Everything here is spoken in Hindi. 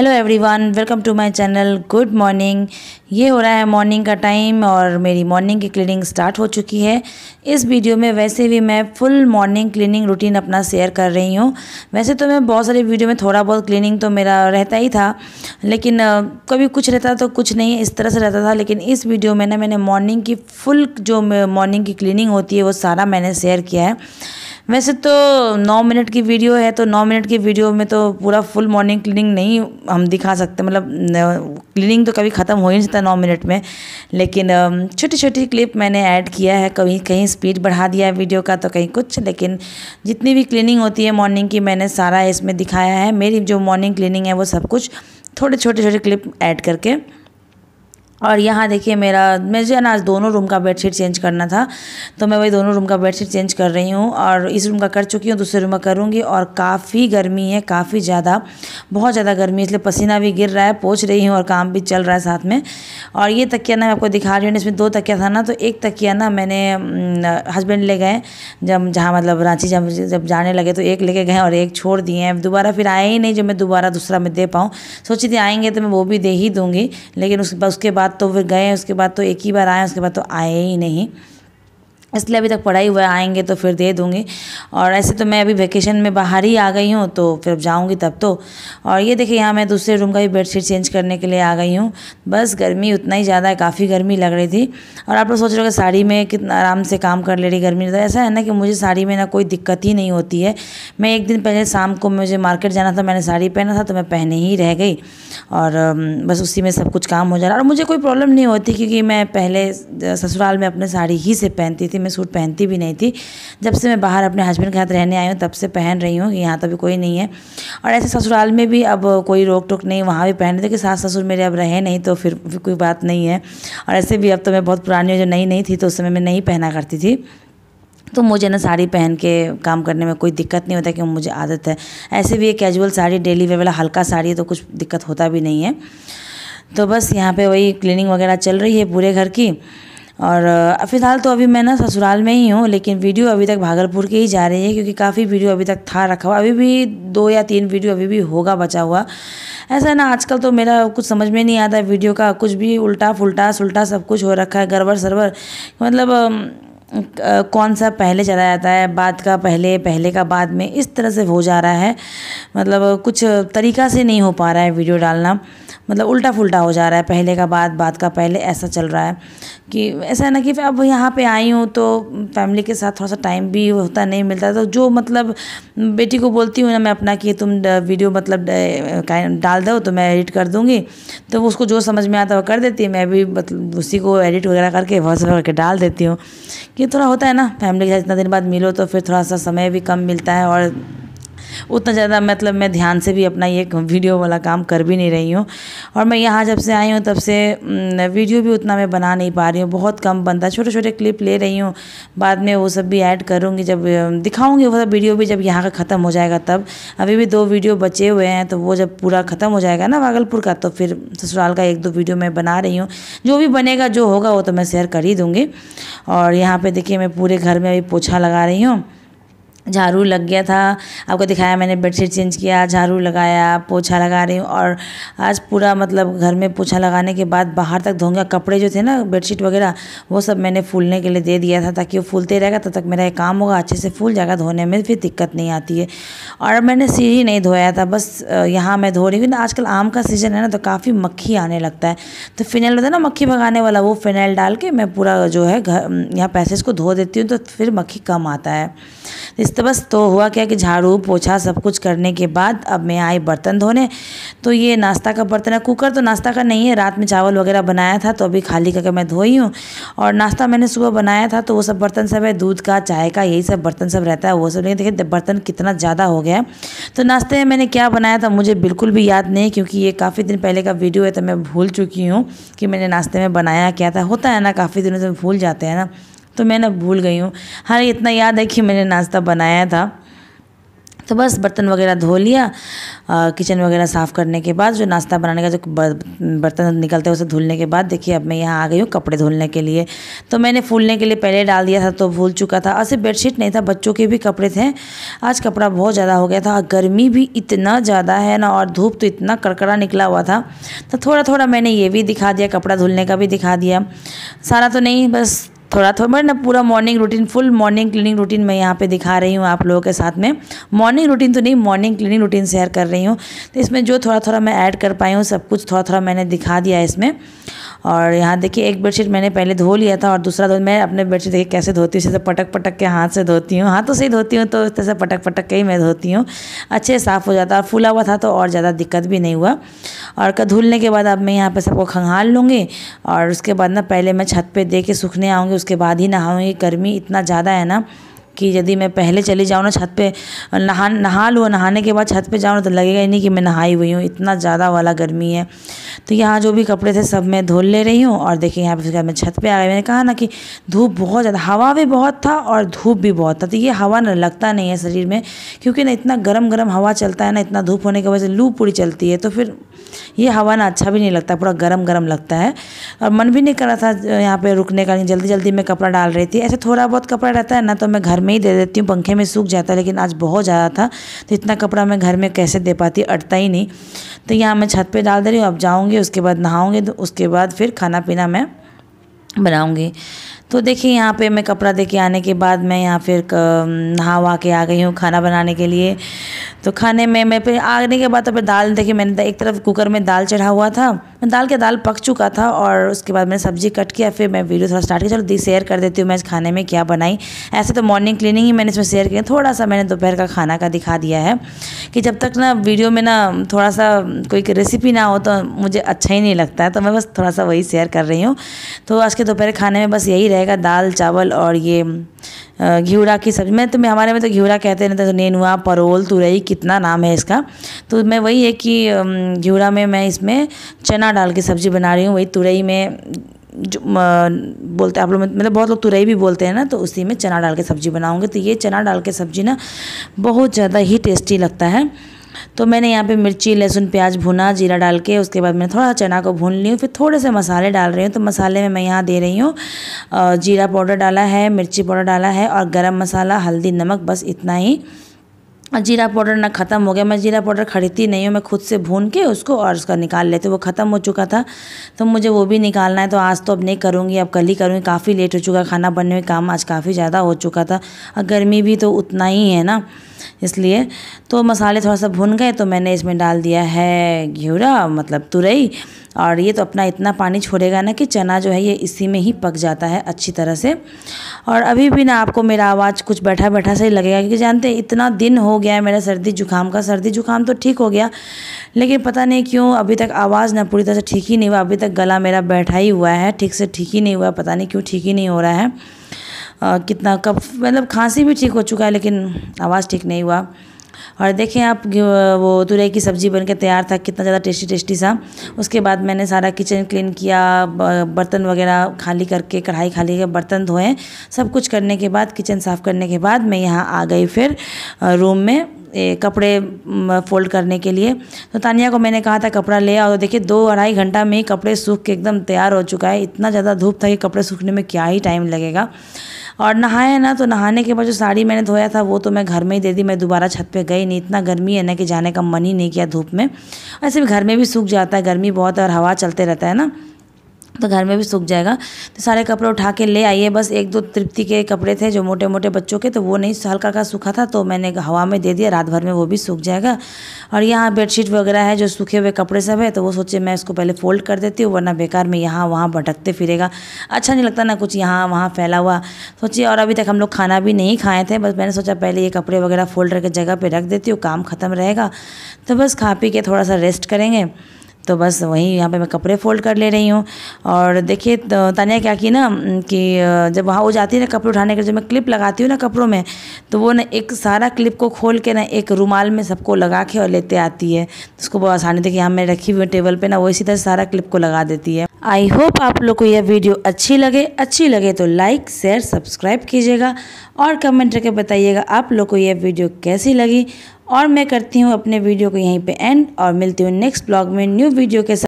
hello everyone welcome to my channel good morning ये हो रहा है मॉर्निंग का टाइम और मेरी मॉर्निंग की क्लीनिंग स्टार्ट हो चुकी है इस वीडियो में वैसे भी मैं फुल मॉर्निंग क्लीनिंग रूटीन अपना शेयर कर रही हूँ वैसे तो मैं बहुत सारी वीडियो में थोड़ा बहुत क्लीनिंग तो मेरा रहता ही था लेकिन कभी कुछ रहता तो कुछ नहीं इस तरह से रहता था लेकिन इस वीडियो में ना मैंने मॉर्निंग की फुल जो मॉर्निंग की क्लिनिंग होती है वो सारा मैंने शेयर किया है वैसे तो नौ मिनट की वीडियो है तो नौ मिनट की वीडियो में तो पूरा फुल मॉर्निंग क्लीनिंग नहीं हम दिखा सकते मतलब क्लीनिंग तो कभी ख़त्म हो ही नहीं सकता नौ मिनट में लेकिन छोटी छोटी क्लिप मैंने ऐड किया है कभी कहीं स्पीड बढ़ा दिया है वीडियो का तो कहीं कुछ लेकिन जितनी भी क्लीनिंग होती है मॉर्निंग की मैंने सारा इसमें दिखाया है मेरी जो मॉर्निंग क्लीनिंग है वो सब कुछ थोड़े छोटे छोटे क्लिप ऐड करके और यहाँ देखिए मेरा मुझे ना आज दोनों रूम का बेडशीट चेंज करना था तो मैं वही दोनों रूम का बेडशीट चेंज कर रही हूँ और इस रूम का कर चुकी हूँ दूसरे रूम का करूँगी और काफ़ी गर्मी है काफ़ी ज़्यादा बहुत ज़्यादा गर्मी इसलिए पसीना भी गिर रहा है पोछ रही हूँ और काम भी चल रहा है साथ में और ये तकिया ना मैं आपको दिखा रही हूँ इसमें दो तकिया था ना तो एक तकिया ना मैंने हस्बैंड ले गए जब जहाँ मतलब रांची जब जब जाने लगे तो एक लेके गए और एक छोड़ दिए हैं दोबारा फिर आए ही नहीं जो मैं दोबारा दूसरा में दे पाऊँ सोची थी आएँगे तो मैं वो भी दे ही दूँगी लेकिन उसके बाद बाद तो फिर गए उसके बाद तो एक ही बार आए उसके बाद तो आए ही नहीं इसलिए अभी तक पढ़ाई हुआ आएंगे तो फिर दे दूँगी और ऐसे तो मैं अभी वैकेशन में बाहर ही आ गई हूँ तो फिर अब जाऊँगी तब तो और ये देखिए यहाँ मैं दूसरे रूम का भी बेडशीट चेंज करने के लिए आ गई हूँ बस गर्मी उतना ही ज़्यादा है काफ़ी गर्मी लग रही थी और आप लोग सोच रहे हो कि साड़ी में कितना आराम से काम कर ले रही गर्मी तो ऐसा है ना कि मुझे साड़ी में ना कोई दिक्कत ही नहीं होती है मैं एक दिन पहले शाम को मुझे मार्केट जाना था मैंने साड़ी पहना था तो मैं पहने ही रह गई और बस उसी में सब कुछ काम हो जा रहा और मुझे कोई प्रॉब्लम नहीं होती क्योंकि मैं पहले ससुराल में अपने साड़ी ही से पहनती थी मैं सूट पहनती भी नहीं थी जब से मैं बाहर अपने हस्बैंड के साथ रहने आई हूँ तब से पहन रही हूँ यहाँ तो अभी कोई नहीं है और ऐसे ससुराल में भी अब कोई रोक टोक नहीं वहाँ भी पहन रहे थे कि सास ससुर मेरे अब रहे नहीं तो फिर, फिर कोई बात नहीं है और ऐसे भी अब तो मैं बहुत पुरानी जो नई नई थी तो उस समय मैं नहीं पहना करती थी तो मुझे ना साड़ी पहन के काम करने में कोई दिक्कत नहीं होता क्योंकि मुझे आदत है ऐसे भी ये कैजुअल साड़ी डेली वेयर वाला हल्का साड़ी है तो कुछ दिक्कत होता भी नहीं है तो बस यहाँ पे वही क्लीनिंग वगैरह चल रही है पूरे घर की और फ़िलहाल तो अभी मैं ना ससुराल में ही हूँ लेकिन वीडियो अभी तक भागलपुर के ही जा रही है क्योंकि काफ़ी वीडियो अभी तक था रखा हुआ अभी भी दो या तीन वीडियो अभी भी होगा बचा हुआ ऐसा है ना आजकल तो मेरा कुछ समझ में नहीं आता वीडियो का कुछ भी उल्टा फुलटा सुलटा सब कुछ हो रखा है गड़बड़ सरबर मतलब कौन सा पहले चला जाता है बाद का पहले पहले का बाद में इस तरह से हो जा रहा है मतलब कुछ तरीका से नहीं हो पा रहा है वीडियो डालना मतलब उल्टा फुल्टा हो जा रहा है पहले का बाद बाद का पहले ऐसा चल रहा है कि ऐसा है ना कि अब यहाँ पे आई हूँ तो फैमिली के साथ थोड़ा सा टाइम भी होता नहीं मिलता तो जो मतलब बेटी को बोलती हूँ ना मैं अपना कि तुम वीडियो मतलब डाल दो तो मैं एडिट कर दूँगी तो उसको जो समझ में आता है वो कर देती है मैं भी मतलब उसी को एडिट वगैरह करके वॉइस करके डाल देती हूँ ये थोड़ा होता है ना फैमिली के साथ इतना दिन बाद मिलो तो फिर थोड़ा सा समय भी कम मिलता है और उतना ज़्यादा मतलब मैं ध्यान से भी अपना ये वीडियो वाला काम कर भी नहीं रही हूँ और मैं यहाँ जब से आई हूँ तब से वीडियो भी उतना मैं बना नहीं पा रही हूँ बहुत कम बनता है छोटे छोटे क्लिप ले रही हूँ बाद में वो सब भी ऐड करूँगी जब दिखाऊँगी वो सब वीडियो भी जब यहाँ का ख़त्म हो जाएगा तब अभी भी दो वीडियो बचे हुए हैं तो वो जब पूरा ख़त्म हो जाएगा ना भागलपुर का तो फिर ससुराल का एक दो वीडियो मैं बना रही हूँ जो भी बनेगा जो होगा वो तो मैं शेयर कर ही दूँगी और यहाँ पे देखिए मैं पूरे घर में अभी पोछा लगा रही हूँ झाड़ू लग गया था आपको दिखाया मैंने बेडशीट चेंज किया झाड़ू लगाया पोछा लगा रही हूँ और आज पूरा मतलब घर में पोछा लगाने के बाद बाहर तक धोंगा कपड़े जो थे ना बेडशीट वगैरह वो सब मैंने फूलने के लिए दे दिया था ताकि वो फूलते रहेगा तब तक मेरा एक काम होगा अच्छे से फूल जाएगा धोने में फिर दिक्कत नहीं आती है और मैंने सीढ़ी नहीं धोया था बस यहाँ मैं धो रही हूँ ना आजकल आम का सीज़न है ना तो काफ़ी मक्खी आने लगता है तो फिनाइल होता है ना मक्खी भगाने वाला वो फिनाइल डाल के मैं पूरा जो है घर यहाँ पैसेज को धो देती हूँ तो फिर मक्खी कम आता है इस तो बस तो हुआ क्या कि झाड़ू पोछा सब कुछ करने के बाद अब मैं आई बर्तन धोने तो ये नाश्ता का बर्तन है कुकर तो नाश्ता का नहीं है रात में चावल वगैरह बनाया था तो अभी खाली करके मैं धोई हूँ और नाश्ता मैंने सुबह बनाया था तो वो सब बर्तन सब है दूध का चाय का यही सब बर्तन सब रहता है वो सब नहीं देखिए बर्तन कितना ज़्यादा हो गया तो नाश्ते में मैंने क्या बनाया था मुझे बिल्कुल भी याद नहीं क्योंकि ये काफ़ी दिन पहले का वीडियो है तो मैं भूल चुकी हूँ कि मैंने नाश्ते में बनाया क्या था होता है ना काफ़ी दिनों से भूल जाते हैं ना तो मैं ना भूल गई हूँ हाँ इतना याद है कि मैंने नाश्ता बनाया था तो बस बर्तन वगैरह धो लिया किचन वगैरह साफ़ करने के बाद जो नाश्ता बनाने का जो बर्तन निकलते हैं उसे धुलने के बाद देखिए अब मैं यहाँ आ गई हूँ कपड़े धुलने के लिए तो मैंने फूलने के लिए पहले डाल दिया था तो भूल चुका था ऐसे बेडशीट नहीं था बच्चों के भी कपड़े थे आज कपड़ा बहुत ज़्यादा हो गया था गर्मी भी इतना ज़्यादा है ना और धूप तो इतना कड़कड़ा निकला हुआ था तो थोड़ा थोड़ा मैंने ये भी दिखा दिया कपड़ा धुलने का भी दिखा दिया सारा तो नहीं बस थोड़ा थोड़ा मैं ना पूरा morning routine full morning cleaning routine मैं यहाँ पे दिखा रही हूँ आप लोगों के साथ में मॉर्निंग रूटीन तो नहीं मॉर्निंग क्लीनिंग रूटीन शेयर कर रही हूँ तो इसमें जो थोड़ा थोड़ा मैं ऐड कर पाई हूँ सब कुछ थोड़ा थोड़ा मैंने दिखा दिया इसमें और यहाँ देखिए एक बेडशीट मैंने पहले धो लिया था और दूसरा धो मैं अपने बेडशीट देखिए कैसे धोती हूँ इससे पटक पटक के हाथ से धोती हूँ हाथों तो से ही धोती हूँ तो इस तरह से पटक पटक के ही मैं धोती हूँ अच्छे साफ़ हो जाता है और फूला हुआ था तो और ज़्यादा दिक्कत भी नहीं हुआ और धुलने के बाद अब मैं यहाँ पर सबको खंगाल लूँगी और उसके बाद ना पहले मैं छत पर दे के सूखने आऊँगी उसके बाद ही नहाऊँगी गर्मी इतना ज़्यादा है ना कि यदि मैं पहले चली जाऊँ ना छत पे नहा नहा लूँ नहाने के बाद छत पे जाऊँ तो लगेगा ही नहीं कि मैं नहाई हुई हूँ इतना ज़्यादा वाला गर्मी है तो यहाँ जो भी कपड़े थे सब मैं धो ले रही हूँ और देखिए यहाँ पर फिर मैं छत पर आ गई मैंने कहा ना कि धूप बहुत ज़्यादा हवा भी बहुत था और धूप भी बहुत था तो ये हवा ना लगता नहीं है शरीर में क्योंकि ना इतना गर्म गर्म हवा चलता है ना इतना धूप होने की वजह से लू पूरी चलती है तो फिर ये हवा ना अच्छा भी नहीं लगता पूरा गर्म गर्म लगता है और मन भी नहीं कर रहा था यहाँ पे रुकने का जल्दी जल्दी मैं कपड़ा डाल रही थी ऐसे थोड़ा बहुत कपड़ा रहता है ना तो मैं घर में में ही दे देती हूँ पंखे में सूख जाता लेकिन आज बहुत ज़्यादा था तो इतना कपड़ा मैं घर में कैसे दे पाती अटता ही नहीं तो यहाँ मैं छत पर डाल दे रही हूँ अब जाऊँगी उसके बाद नहाऊँगी तो उसके बाद फिर खाना पीना मैं बनाऊँगी तो देखिए यहाँ पे मैं कपड़ा दे के आने के बाद मैं यहाँ फिर नहा वहा के आ गई हूँ खाना बनाने के लिए तो खाने में मैं फिर आने के बाद तो फिर दाल देखिए मैंने एक तरफ कुकर में दाल चढ़ा हुआ था दाल के दाल पक चुका था और उसके बाद मैंने सब्जी कट किया फिर मैं वीडियो थोड़ा स्टार्ट किया चलो दी शेयर कर देती हूँ मैं इस खाने में क्या बनाई ऐसे तो मॉर्निंग क्लीनिंग ही मैंने इसमें शेयर किया थोड़ा सा मैंने दोपहर का खाना का दिखा दिया है कि जब तक ना वीडियो में ना थोड़ा सा कोई रेसिपी ना हो तो मुझे अच्छा ही नहीं लगता है तो मैं बस थोड़ा सा वही शेयर कर रही हूँ तो आज के दोपहर खाने में बस यही रहेगा दाल चावल और ये घिवरा की सब्जी मैं तो मैं हमारे में तो घिवरा कहते रहते तो नेनुआ परोल तुरई कितना नाम है इसका तो मैं वही है कि घिवरा में मैं इसमें चना चना डाल के सब्ज़ी बना रही हूँ वही तुरई में जो बोलते हैं आप लोग मतलब बहुत लोग तुरई भी बोलते हैं ना तो उसी में चना डाल के सब्ज़ी बनाऊँगी तो ये चना डाल के सब्ज़ी ना बहुत ज़्यादा ही टेस्टी लगता है तो मैंने यहाँ पे मिर्ची लहसुन प्याज भुना जीरा डाल के उसके बाद मैंने थोड़ा चना को भून ली हूँ फिर थोड़े से मसाले डाल रही हूँ तो मसाले में मैं यहाँ दे रही हूँ जीरा पाउडर डाला है मिर्ची पाउडर डाला है और गरम मसाला हल्दी नमक बस इतना ही जीरा पाउडर ना ख़त्म हो गया मैं जीरा पाउडर खरीदती नहीं हूँ मैं खुद से भून के उसको और उसका निकाल लेते वो ख़त्म हो चुका था तो मुझे वो भी निकालना है तो आज तो अब नहीं करूँगी अब कल ही करूँगी काफ़ी लेट हो चुका खाना बनने में काम आज काफ़ी ज़्यादा हो चुका था और गर्मी भी तो उतना ही है ना इसलिए तो मसाले थोड़ा सा भुन गए तो मैंने इसमें डाल दिया है घिरा मतलब तुरई और ये तो अपना इतना पानी छोड़ेगा ना कि चना जो है ये इसी में ही पक जाता है अच्छी तरह से और अभी भी ना आपको मेरा आवाज़ कुछ बैठा बैठा से ही लगेगा क्योंकि जानते हैं इतना दिन हो गया है मेरा सर्दी जुकाम का सर्दी जुकाम तो ठीक हो गया लेकिन पता नहीं क्यों अभी तक आवाज़ ना पूरी तरह से ठीक ही नहीं हुआ अभी तक गला मेरा बैठा ही हुआ है ठीक से ठीक ही नहीं हुआ पता नहीं क्यों ठीक ही नहीं हो रहा है आ, कितना कब मतलब खांसी भी ठीक हो चुका है लेकिन आवाज़ ठीक नहीं हुआ और देखें आप वो तुरई की सब्ज़ी बनकर तैयार था कितना ज़्यादा टेस्टी टेस्टी सा उसके बाद मैंने सारा किचन क्लीन किया बर्तन वगैरह खाली करके कढ़ाई खाली के बर्तन धोए सब कुछ करने के बाद किचन साफ़ करने के बाद मैं यहाँ आ गई फिर रूम में कपड़े फोल्ड करने के लिए तो तानिया को मैंने कहा था कपड़ा ले आओ तो देखिए दो अढ़ाई घंटा में कपड़े सूख के एकदम तैयार हो चुका है इतना ज़्यादा धूप था कि कपड़े सूखने में क्या ही टाइम लगेगा और नहाया ना तो नहाने के बाद जो साड़ी मैंने धोया था वो तो मैं घर में ही दे दी मैं दोबारा छत पे गई नहीं इतना गर्मी है ना कि जाने का मन ही नहीं किया धूप में ऐसे भी घर में भी सूख जाता है गर्मी बहुत है और हवा चलते रहता है ना तो घर में भी सूख जाएगा तो सारे कपड़े उठा के ले आइए बस एक दो तृप्ति के कपड़े थे जो मोटे मोटे बच्चों के तो वो नहीं हल्का का सूखा था तो मैंने हवा में दे दिया रात भर में वो भी सूख जाएगा और यहाँ बेडशीट वगैरह है जो सूखे हुए कपड़े सब है तो वो सोचे मैं इसको पहले फोल्ड कर देती हूँ वरना बेकार में यहाँ वहाँ भटकते फिरेगा अच्छा नहीं लगता ना कुछ यहाँ वहाँ फैला हुआ सोचिए और अभी तक हम लोग खाना भी नहीं खाए थे बस मैंने सोचा पहले ये कपड़े वगैरह फोल्ड करके जगह पर रख देती हूँ काम ख़त्म रहेगा तो बस खा पी के थोड़ा सा रेस्ट करेंगे तो बस वहीं यहाँ पे मैं कपड़े फोल्ड कर ले रही हूँ और देखिए तो तानिया क्या की ना कि जब वहाँ वो जाती है ना कपड़े उठाने के जब मैं क्लिप लगाती हूँ ना कपड़ों में तो वो ना एक सारा क्लिप को खोल के ना एक रुमाल में सबको लगा के और लेते आती है तो उसको बहुत आसानी देखिए यहाँ मैं रखी हुई टेबल पर ना वो इसी तरह सारा क्लिप को लगा देती है आई होप आप लोग को यह वीडियो अच्छी लगे अच्छी लगे तो लाइक शेयर सब्सक्राइब कीजिएगा और कमेंट करके बताइएगा आप लोग को यह वीडियो कैसी लगी और मैं करती हूँ अपने वीडियो को यहीं पे एंड और मिलती हूँ नेक्स्ट ब्लॉग में न्यू वीडियो के साथ